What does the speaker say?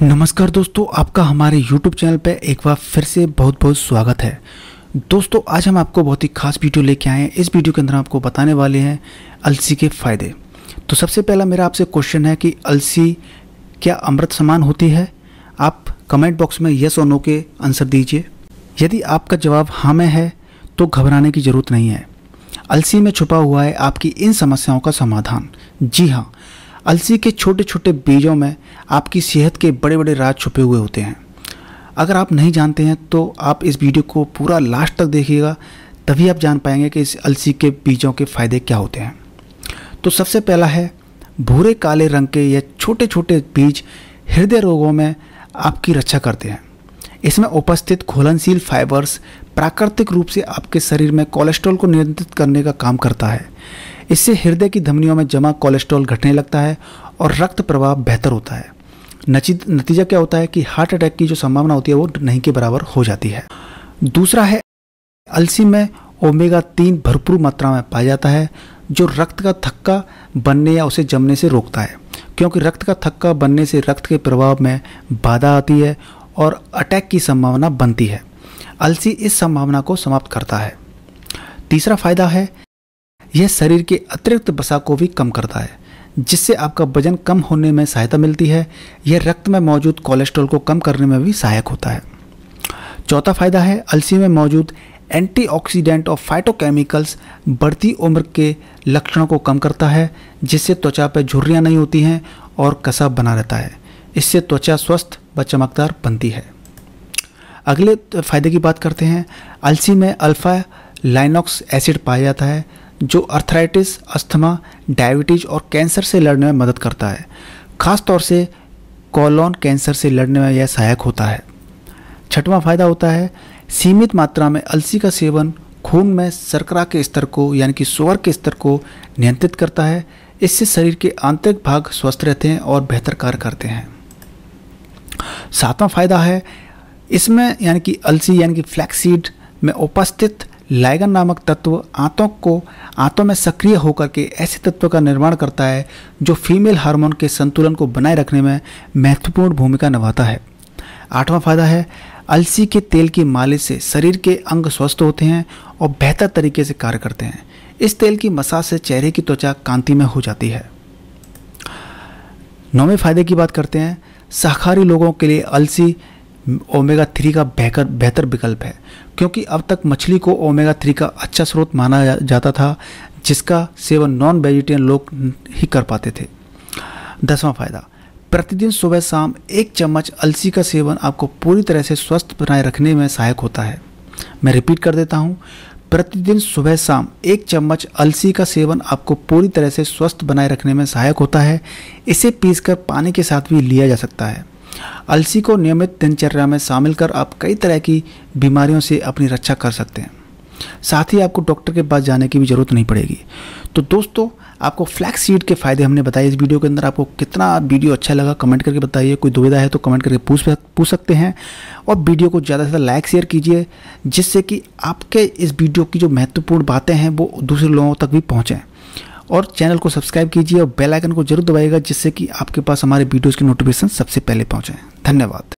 नमस्कार दोस्तों आपका हमारे YouTube चैनल पर एक बार फिर से बहुत बहुत स्वागत है दोस्तों आज हम आपको बहुत ही खास वीडियो लेके आए हैं इस वीडियो के अंदर आपको बताने वाले हैं अलसी के फ़ायदे तो सबसे पहला मेरा आपसे क्वेश्चन है कि अलसी क्या अमृत समान होती है आप कमेंट बॉक्स में यस और नो के आंसर दीजिए यदि आपका जवाब हाँ में है तो घबराने की ज़रूरत नहीं है अलसी में छुपा हुआ है आपकी इन समस्याओं का समाधान जी हाँ अलसी के छोटे छोटे बीजों में आपकी सेहत के बड़े बड़े राज छुपे हुए होते हैं अगर आप नहीं जानते हैं तो आप इस वीडियो को पूरा लास्ट तक देखिएगा तभी आप जान पाएंगे कि इस अलसी के बीजों के फ़ायदे क्या होते हैं तो सबसे पहला है भूरे काले रंग के ये छोटे छोटे बीज हृदय रोगों में आपकी रक्षा करते हैं इसमें उपस्थित घोलनशील फाइबर्स प्राकृतिक रूप से आपके शरीर में कोलेस्ट्रॉल को नियंत्रित करने का काम करता है इससे हृदय की धमनियों में जमा कोलेस्ट्रॉल घटने लगता है और रक्त प्रवाह बेहतर होता है नतीजा क्या होता है कि हार्ट अटैक की जो संभावना होती है वो नहीं के बराबर हो जाती है दूसरा है अलसी में ओमेगा तीन भरपूर मात्रा में पाया जाता है जो रक्त का थक्का बनने या उसे जमने से रोकता है क्योंकि रक्त का थक्का बनने से रक्त के प्रभाव में बाधा आती है और अटैक की संभावना बनती है अलसी इस संभावना को समाप्त करता है तीसरा फायदा है यह शरीर के अतिरिक्त वसा को भी कम करता है जिससे आपका वजन कम होने में सहायता मिलती है यह रक्त में मौजूद कोलेस्ट्रॉल को कम करने में भी सहायक होता है चौथा फायदा है अलसी में मौजूद एंटीऑक्सीडेंट और फाइटोकेमिकल्स बढ़ती उम्र के लक्षणों को कम करता है जिससे त्वचा पर झुर्रियाँ नहीं होती हैं और कसा बना रहता है इससे त्वचा स्वस्थ व चमकदार बनती है अगले फायदे की बात करते हैं अलसी में अल्फा लाइनॉक्स एसिड पाया जाता है जो अर्थराइटिस अस्थमा डायबिटीज और कैंसर से लड़ने में मदद करता है खास तौर से कॉलोन कैंसर से लड़ने में यह सहायक होता है छठवां फायदा होता है सीमित मात्रा में अलसी का सेवन खून में शर्करा के स्तर को यानी कि स्वर के स्तर को नियंत्रित करता है इससे शरीर के आंतरिक भाग स्वस्थ रहते हैं और बेहतर कार्य करते हैं सातवां फायदा है इसमें यानी कि अलसी यानी कि फ्लैक्सीड में उपस्थित लाइगन नामक तत्व आंतों को आंतों में सक्रिय होकर के ऐसे तत्व का निर्माण करता है जो फीमेल हार्मोन के संतुलन को बनाए रखने में महत्वपूर्ण भूमिका निभाता है आठवां फायदा है अलसी के तेल की मालिश से शरीर के अंग स्वस्थ होते हैं और बेहतर तरीके से कार्य करते हैं इस तेल की मसाज से चेहरे की त्वचा कांति में हो जाती है नौवें फायदे की बात करते हैं शाकाहारी लोगों के लिए अलसी ओमेगा थ्री का बेहतर बेहतर विकल्प है क्योंकि अब तक मछली को ओमेगा थ्री का अच्छा स्रोत माना जाता था जिसका सेवन नॉन वेजिटेरियन लोग ही कर पाते थे दसवां फायदा प्रतिदिन सुबह शाम एक चम्मच अलसी का सेवन आपको पूरी तरह से स्वस्थ बनाए रखने में सहायक होता है मैं रिपीट कर देता हूँ प्रतिदिन सुबह शाम एक चम्मच अलसी का सेवन आपको पूरी तरह से स्वस्थ बनाए रखने में सहायक होता है इसे पीसकर पानी के साथ भी लिया जा सकता है अलसी को नियमित दिनचर्या में शामिल कर आप कई तरह की बीमारियों से अपनी रक्षा कर सकते हैं साथ ही आपको डॉक्टर के पास जाने की भी ज़रूरत नहीं पड़ेगी तो दोस्तों आपको फ्लैक्स सीड के फायदे हमने बताए इस वीडियो के अंदर आपको कितना वीडियो अच्छा लगा कमेंट करके बताइए कोई दुविधा है तो कमेंट करके पूछ पूछ सकते हैं और वीडियो को ज़्यादा से ज़्यादा लाइक शेयर कीजिए जिससे कि आपके इस वीडियो की जो महत्वपूर्ण बातें हैं वो दूसरे लोगों तक भी पहुँचें और चैनल को सब्सक्राइब कीजिए और बेलाइकन को जरूर दबाइएगा जिससे कि आपके पास हमारे वीडियोज़ की नोटिफिकेशन सबसे पहले पहुँचें धन्यवाद